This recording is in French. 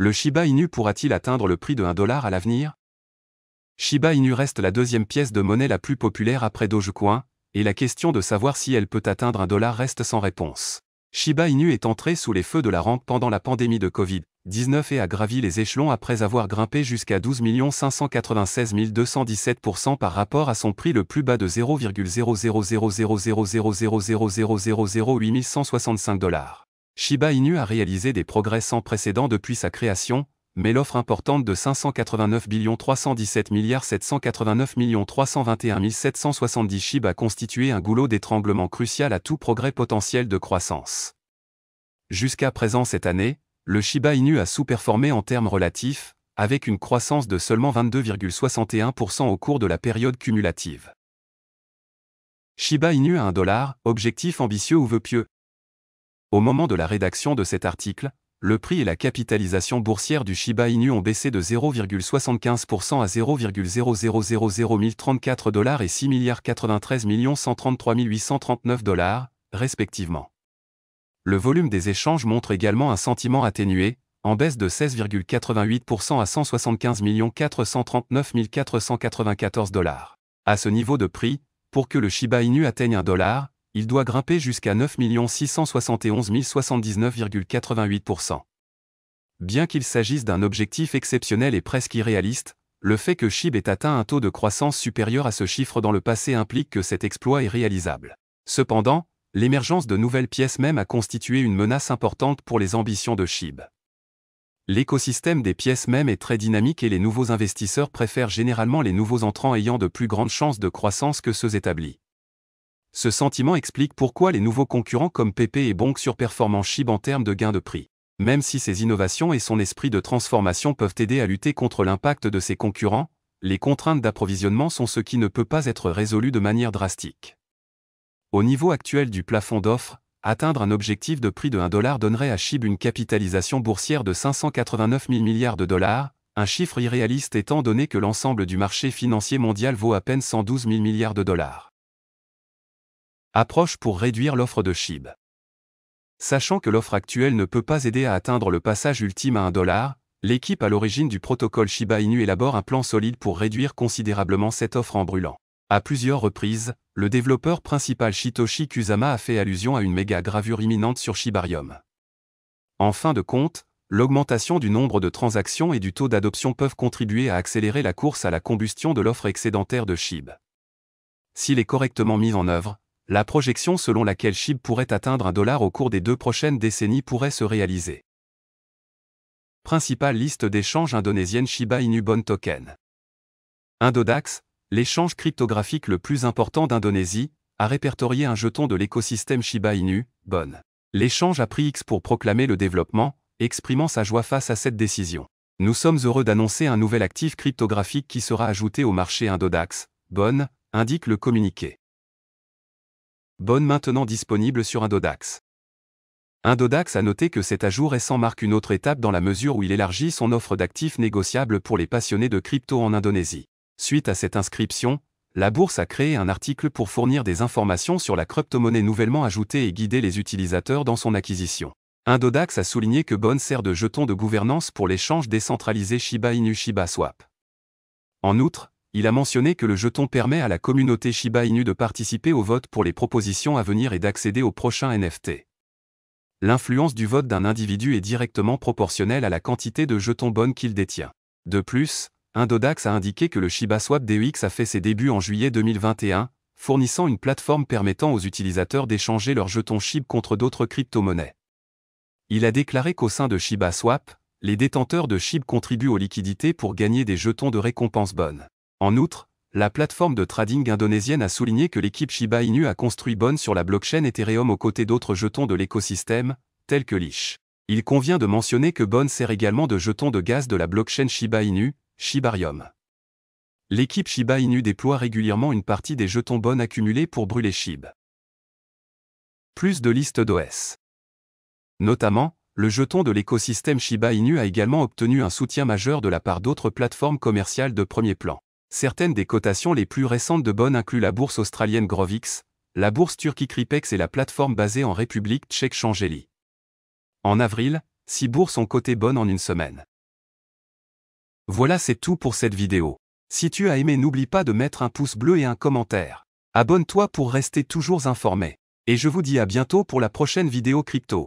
Le Shiba Inu pourra-t-il atteindre le prix de 1 dollar à l'avenir Shiba Inu reste la deuxième pièce de monnaie la plus populaire après Dogecoin, et la question de savoir si elle peut atteindre 1 dollar reste sans réponse. Shiba Inu est entré sous les feux de la rampe pendant la pandémie de Covid-19 et a gravi les échelons après avoir grimpé jusqu'à 12 596 217% par rapport à son prix le plus bas de cinq dollars. Shiba Inu a réalisé des progrès sans précédent depuis sa création, mais l'offre importante de 589 317 789 321 770 a constitué un goulot d'étranglement crucial à tout progrès potentiel de croissance. Jusqu'à présent cette année, le Shiba Inu a sous-performé en termes relatifs, avec une croissance de seulement 22,61% au cours de la période cumulative. Shiba Inu à un dollar, objectif ambitieux ou vœu pieux, au moment de la rédaction de cet article, le prix et la capitalisation boursière du Shiba Inu ont baissé de 0,75% à 0,000034$ dollars et 6 ,93 133 839 dollars, respectivement. Le volume des échanges montre également un sentiment atténué, en baisse de 16,88% à 175 439 494 dollars. À ce niveau de prix, pour que le Shiba Inu atteigne 1 dollar, il doit grimper jusqu'à 9 671 079,88%. Bien qu'il s'agisse d'un objectif exceptionnel et presque irréaliste, le fait que SHIB ait atteint un taux de croissance supérieur à ce chiffre dans le passé implique que cet exploit est réalisable. Cependant, l'émergence de nouvelles pièces même a constitué une menace importante pour les ambitions de SHIB. L'écosystème des pièces mêmes est très dynamique et les nouveaux investisseurs préfèrent généralement les nouveaux entrants ayant de plus grandes chances de croissance que ceux établis. Ce sentiment explique pourquoi les nouveaux concurrents comme PP et Bonk surperforment SHIB en termes de gains de prix. Même si ses innovations et son esprit de transformation peuvent aider à lutter contre l'impact de ses concurrents, les contraintes d'approvisionnement sont ce qui ne peut pas être résolu de manière drastique. Au niveau actuel du plafond d'offres, atteindre un objectif de prix de 1 dollar donnerait à SHIB une capitalisation boursière de 589 000 milliards de dollars, un chiffre irréaliste étant donné que l'ensemble du marché financier mondial vaut à peine 112 000 milliards de dollars approche pour réduire l'offre de SHIB. Sachant que l'offre actuelle ne peut pas aider à atteindre le passage ultime à 1 dollar, l'équipe à l'origine du protocole Shiba Inu élabore un plan solide pour réduire considérablement cette offre en brûlant. À plusieurs reprises, le développeur principal Shitoshi Kusama a fait allusion à une méga gravure imminente sur Shibarium. En fin de compte, l'augmentation du nombre de transactions et du taux d'adoption peuvent contribuer à accélérer la course à la combustion de l'offre excédentaire de SHIB. S'il est correctement mis en œuvre, la projection selon laquelle SHIB pourrait atteindre un dollar au cours des deux prochaines décennies pourrait se réaliser. Principale liste d'échanges indonésienne Shiba Inu Bon Token. Indodax, l'échange cryptographique le plus important d'Indonésie, a répertorié un jeton de l'écosystème Shiba Inu, Bon. L'échange a pris X pour proclamer le développement, exprimant sa joie face à cette décision. Nous sommes heureux d'annoncer un nouvel actif cryptographique qui sera ajouté au marché Indodax, Bon, indique le communiqué bonne maintenant disponible sur Indodax. Indodax a noté que cet ajout récent marque une autre étape dans la mesure où il élargit son offre d'actifs négociables pour les passionnés de crypto en Indonésie. Suite à cette inscription, la bourse a créé un article pour fournir des informations sur la crypto nouvellement ajoutée et guider les utilisateurs dans son acquisition. Indodax a souligné que Bonne sert de jeton de gouvernance pour l'échange décentralisé Shiba Inu Shiba Swap. En outre, il a mentionné que le jeton permet à la communauté Shiba Inu de participer au vote pour les propositions à venir et d'accéder au prochain NFT. L'influence du vote d'un individu est directement proportionnelle à la quantité de jetons bonnes qu'il détient. De plus, Indodax a indiqué que le ShibaSwap DEX a fait ses débuts en juillet 2021, fournissant une plateforme permettant aux utilisateurs d'échanger leurs jetons SHIB contre d'autres crypto-monnaies. Il a déclaré qu'au sein de ShibaSwap, les détenteurs de SHIB contribuent aux liquidités pour gagner des jetons de récompense bonnes. En outre, la plateforme de trading indonésienne a souligné que l'équipe Shiba Inu a construit bonne sur la blockchain Ethereum aux côtés d'autres jetons de l'écosystème, tels que Lish. Il convient de mentionner que Bonne sert également de jeton de gaz de la blockchain Shiba Inu, Shibarium. L'équipe Shiba Inu déploie régulièrement une partie des jetons Bonne accumulés pour brûler Shib. Plus de listes d'OS. Notamment, le jeton de l'écosystème Shiba Inu a également obtenu un soutien majeur de la part d'autres plateformes commerciales de premier plan. Certaines des cotations les plus récentes de bonnes incluent la bourse australienne Grovix, la bourse turquie Kripex et la plateforme basée en République tchèque Changeli. En avril, six bourses ont coté Bonne en une semaine. Voilà c'est tout pour cette vidéo. Si tu as aimé n'oublie pas de mettre un pouce bleu et un commentaire. Abonne-toi pour rester toujours informé. Et je vous dis à bientôt pour la prochaine vidéo crypto.